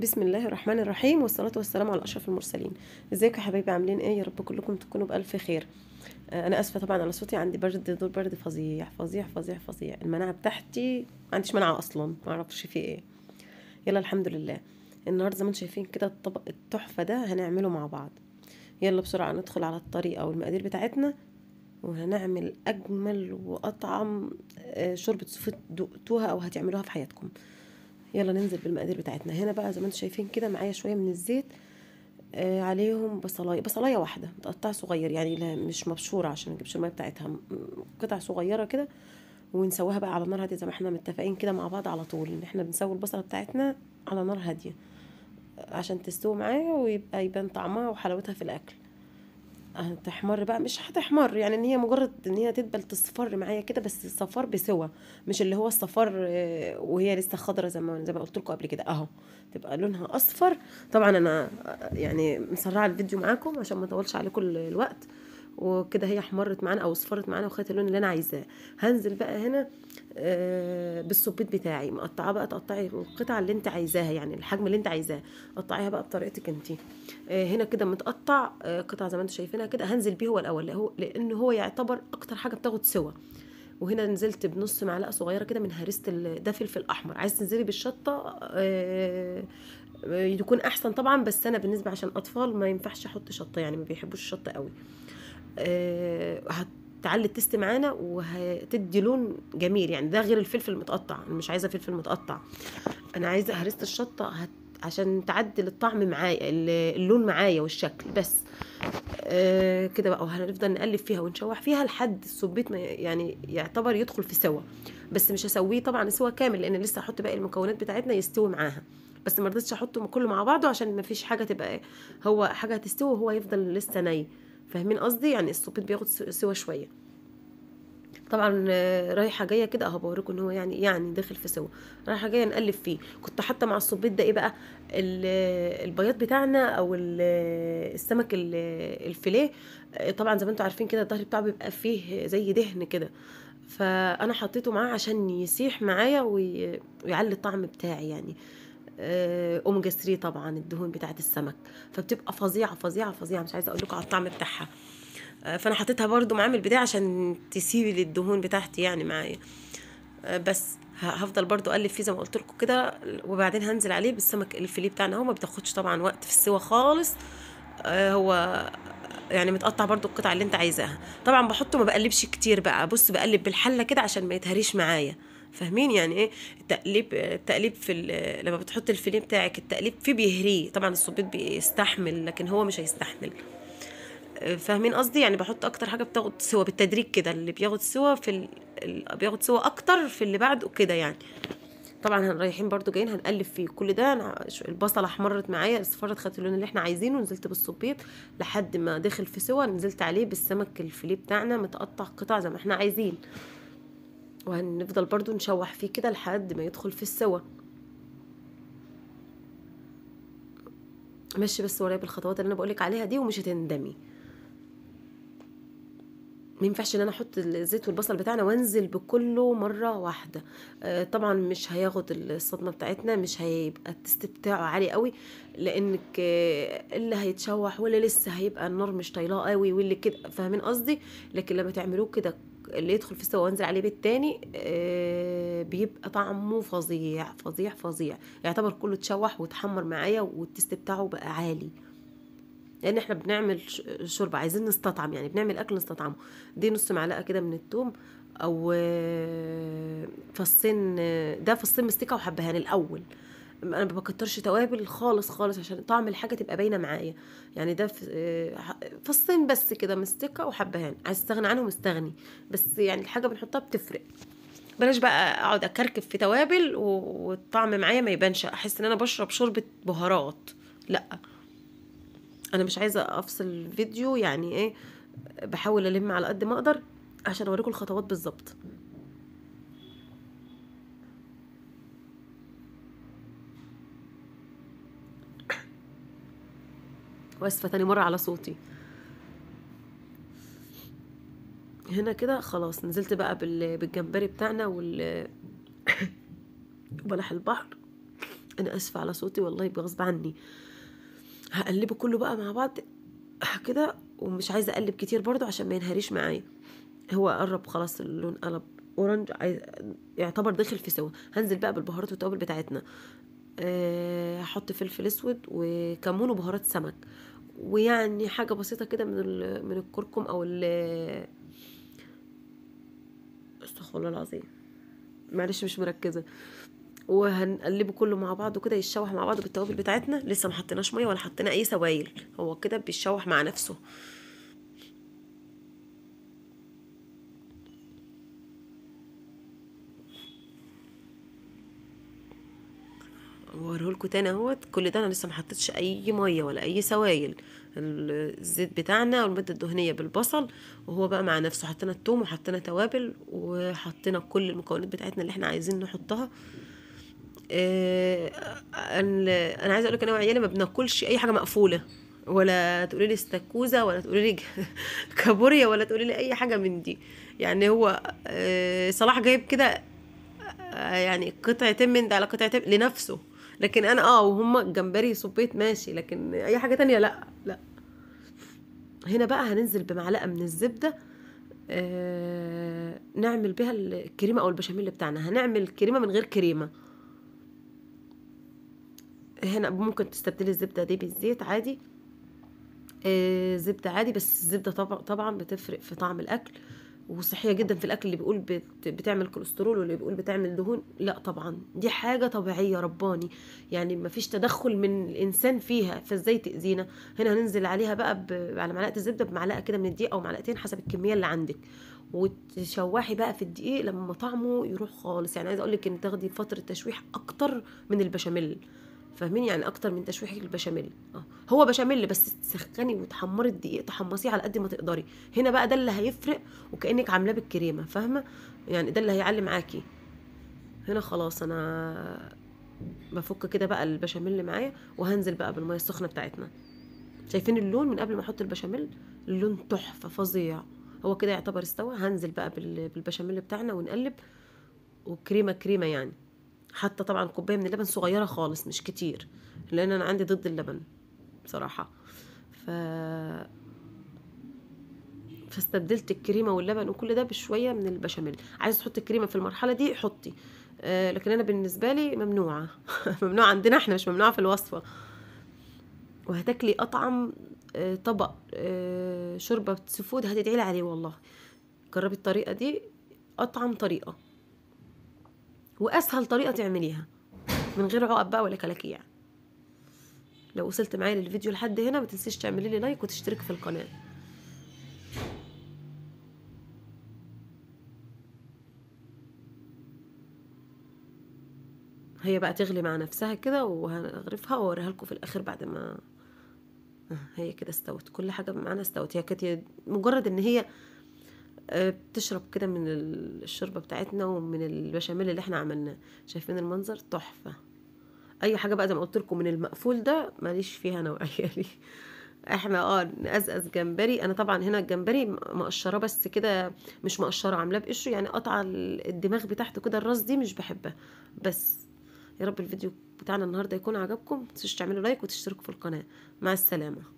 بسم الله الرحمن الرحيم والصلاة والسلام على أشرف المرسلين ازيكم يا حبايبي عاملين ايه يا رب كلكم تكونوا بألف خير آه، أنا آسفة طبعا على صوتي عندي برد دور برد فظيع فظيع فظيع فظيع المناعة بتاعتي ما عنديش مناعة أصلا ما أعرفش في ايه يلا الحمد لله النهاردة زي ما انتم شايفين كده الطبق التحفة ده هنعمله مع بعض يلا بسرعة ندخل على الطريقة والمقادير بتاعتنا وهنعمل أجمل وأطعم آه، شوربة سوفيت دقتوها أو هتعملوها في حياتكم يلا ننزل بالمقادير بتاعتنا هنا بقى زي ما انتم شايفين كده معايا شويه من الزيت آه عليهم بصلايه بصلايه واحده متقطعه صغير يعني مش مبشوره عشان نجيبش الميه بتاعتها قطع صغيره كده ونسويها بقى على نار هاديه زي ما احنا متفقين كده مع بعض على طول ان احنا بنسوي البصله بتاعتنا على نار هاديه عشان تستوي معايا ويبقى يبان طعمها وحلاوتها في الاكل هتحمر بقى مش هتحمر يعني ان هي مجرد ان هي تدبل تصفر معايا كده بس الصفار بسوى مش اللي هو الصفار آه، وهي لسه خضرة زي ما زي ما قلت لكم قبل كده اهو تبقى لونها اصفر طبعا انا آه، يعني مسرعه الفيديو معاكم عشان ما اطولش عليكم الوقت وكده هي احمرت معانا او اصفرت معانا وخدت اللون اللي انا عايزاه هنزل بقى هنا آه، بالسوبيت بتاعي مقطعاه بقى تقطعي القطعه اللي انت عايزاها يعني الحجم اللي انت عايزاه قطعيها بقى بطريقتك انت آه، هنا كده متقطع آه، قطعه زي ما انتم شايفينها كده هنزل بيه هو الاول لان هو يعتبر اكتر حاجه بتاخد سوا وهنا نزلت بنص معلقه صغيره كده من هريسه ده فلفل احمر عايز تنزلي بالشطه يكون احسن طبعا بس انا بالنسبه عشان اطفال ما ينفعش احط شطه يعني ما بيحبوش الشطه قوي تعلي التست معانا وهتدي لون جميل يعني ده غير الفلفل المتقطع انا مش عايزه فلفل متقطع انا عايزه هرسه الشطه هت... عشان تعدل الطعم معايا اللون معايا والشكل بس آه كده بقى وهنفضل نقلب فيها ونشوح فيها لحد السبيت يعني يعتبر يدخل في سوا بس مش هسويه طبعا سوا كامل لان لسه هحط باقي المكونات بتاعتنا يستوي معاها بس ما رضيتش احطه كله مع بعضه عشان ما فيش حاجه تبقى هو حاجه هتستوي وهو يفضل لسه ني فاهمين قصدي يعني السبيط بياخد سوا شويه طبعا رايحه جايه كده اهو بوريكم ان هو يعني يعني داخل في سوا رايحه جايه نقلب فيه كنت حتى مع الصبيط ده ايه بقى البياض بتاعنا او السمك الفيليه طبعا زي ما انتم عارفين كده الظهر بتاعه بيبقى فيه زي دهن كده فانا حطيته معاه عشان يسيح معايا ويعلي الطعم بتاعي يعني اوميجا آه، 3 طبعا الدهون بتاعه السمك فبتبقى فظيعه فظيعه فظيعه مش عايزه اقول لكم على الطعم بتاعها آه، فانا حطيتها برده معاه من البدايه عشان تسيب الدهون بتاعتي يعني معايا آه، بس هفضل برضو اقلب فيه زي ما قلت لكم كده وبعدين هنزل عليه بالسمك الفيليه بتاعنا هو ما بتاخدش طبعا وقت في السوا خالص هو يعني متقطع برضو القطع اللي انت عايزاها طبعا بحطه ما بقلبش كتير بقى بص بقلب بالحله كده عشان ما يتهريش معايا فاهمين يعني ايه التقليب التقليب في لما بتحط الفيليه بتاعك التقليب فيه بيهريه طبعا الصبيط بيستحمل لكن هو مش هيستحمل فاهمين قصدي يعني بحط اكتر حاجه بتاخد سوا بالتدريج كده اللي بياخد سوا في بياخد سوا اكتر في اللي بعده كده يعني طبعا رايحين برضو جايين هنقلب فيه كل ده انا البصله احمرت معايا اصفرت خدت اللون اللي احنا عايزينه ونزلت بالصبيط لحد ما دخل في سوا نزلت عليه بالسمك الفيليه بتاعنا متقطع قطع زي ما احنا عايزين وهنفضل برضو نشوح فيه كده لحد ما يدخل في السوا مشي بس ورايا بالخطوات اللي انا بقولك عليها دي ومش هتندمي ما ينفعش ان انا احط الزيت والبصل بتاعنا وانزل بكله مره واحده آه طبعا مش هياخد الصدمه بتاعتنا مش هيبقى التست بتاعه عالي قوي لانك آه اللي هيتشوح واللي لسه هيبقى النار مش طايلاه قوي واللي كده فاهمين قصدي لكن لما تعملوه كده اللي يدخل في السوا وانزل عليه بيت تاني آه، بيبقى طعمه فظيع فظيع فظيع يعتبر كله اتشوح وتحمر معايا والتست بتاعه بقى عالي لان احنا بنعمل شوربه عايزين نستطعم يعني بنعمل اكل نستطعمه دي نص معلقه كده من التوم او آه، فصين آه، ده فصين مستكه وحبهان الاول انا ما بكترش توابل خالص خالص عشان طعم الحاجه تبقى باينه معايا يعني ده آه، فصين بس كده مستكه وحبهان عايز استغنى عنهم استغني بس يعني الحاجه بنحطها بتفرق بلاش بقى اقعد اكركب في توابل والطعم معايا ما يبانش احس ان انا بشرب شوربه بهارات لا انا مش عايزه افصل الفيديو يعني ايه بحاول الم على قد ما اقدر عشان اوريكم الخطوات بالظبط واسفه تاني مره على صوتي هنا كده خلاص نزلت بقى بالجمبري بتاعنا وال بلح البحر انا اسفه على صوتي والله بغصب عني هقلبه كله بقى مع بعض كده ومش عايزه اقلب كتير برضو عشان ما ينهريش معايا هو قرب خلاص اللون قلب اورنج عايز يعتبر داخل في سوا هنزل بقى بالبهارات والتوابل بتاعتنا آه، هحط فلفل اسود وكمون وبهارات سمك ويعني حاجه بسيطه كده من من الكركم او ال استغفر الله العظيم معلش مش مركزه وهنقلبه كله مع بعضه كده يتشوح مع بعضه بالتوابل بتاعتنا لسه ما حطيناش ميه ولا حطينا اي سوائل هو كده بيتشوح مع نفسه لكم تاني اهوت كل ده انا لسه ما حطيتش اي ميه ولا اي سوائل الزيت بتاعنا والماده الدهنيه بالبصل وهو بقى مع نفسه حطينا التوم وحطينا توابل وحطينا كل المكونات بتاعتنا اللي احنا عايزين نحطها آه، انا عايزه اقول لك انا وعيالي ما بناكلش اي حاجه مقفوله ولا تقولي لي استكوزه ولا تقولي لي كابوريا ولا تقولي لي اي حاجه من دي يعني هو آه، صلاح جايب كده آه، يعني قطعتين من ده على قطعتين لنفسه لكن انا اه وهم جمبري صبيت ماشي لكن اي حاجه تانية لا لا هنا بقى هننزل بمعلقه من الزبده آه نعمل بها الكريمه او البشاميل بتاعنا هنعمل كريمه من غير كريمه هنا ممكن تستبدلي الزبده دي بالزيت عادي آه زبده عادي بس الزبده طبعا طبعا بتفرق في طعم الاكل آه وصحيه جدا في الاكل اللي بيقول بتعمل كوليسترول واللي بيقول بتعمل دهون لا طبعا دي حاجه طبيعيه رباني يعني ما فيش تدخل من الانسان فيها فازاي تاذينا هنا هننزل عليها بقى على معلقه الزبده بمعلقه كده من الدقيق او معلقتين حسب الكميه اللي عندك وتشوحي بقى في الدقيق لما طعمه يروح خالص يعني عايزه اقول لك ان تاخدي فتره تشويح اكتر من البشاميل فاهمين يعني اكتر من تشويح البشاميل اه هو بشاميل بس تسخني وتحمري الدقيق تحمصيه على قد ما تقدري هنا بقى ده اللي هيفرق وكانك عاملاه بالكريمه فاهمه يعني ده اللي هيعلي معاكي هنا خلاص انا بفك كده بقى البشاميل معايا وهنزل بقى بالميه السخنه بتاعتنا شايفين اللون من قبل ما احط البشاميل اللون تحفه فظيع هو كده يعتبر استوى هنزل بقى بالبشاميل بتاعنا ونقلب وكريمه كريمه يعني حتى طبعا كوبايه من اللبن صغيره خالص مش كتير لان انا عندي ضد اللبن بصراحه ف فاستبدلت الكريمه واللبن وكل ده بشويه من البشاميل عايز تحط الكريمه في المرحله دي حطي آه، لكن انا بالنسبه لي ممنوعه ممنوعه عندنا احنا مش ممنوعه في الوصفه وهتاكلي اطعم آه، طبق آه، شوربه سفود هتدعي لي عليه والله جربي الطريقه دي اطعم طريقه واسهل طريقه تعمليها من غير عقب بقى ولا كلاكيع يعني. لو وصلت معايا للفيديو لحد هنا ما تنسيش تعملي لي لايك وتشترك في القناه هي بقى تغلي مع نفسها كده وهغرفها واوريها لكم في الاخر بعد ما آه، هي كده استوت كل حاجه معانا استوت هي كانت مجرد ان هي آه، بتشرب كده من الشوربه بتاعتنا ومن البشاميل اللي احنا عملناه شايفين المنظر تحفه اي حاجه بقى زي ما قلت لكم من المقفول ده ماليش فيها انا وعيالي يعني. احنا اه نقزقز جمبري انا طبعا هنا الجمبري مقشره بس كده مش مقشره عاملاه بقشره يعني قطع الدماغ بتاعته كده الراس دي مش بحبها بس يا رب الفيديو بتاعنا النهارده يكون عجبكم متنسوش تعملوا لايك وتشتركوا في القناه مع السلامه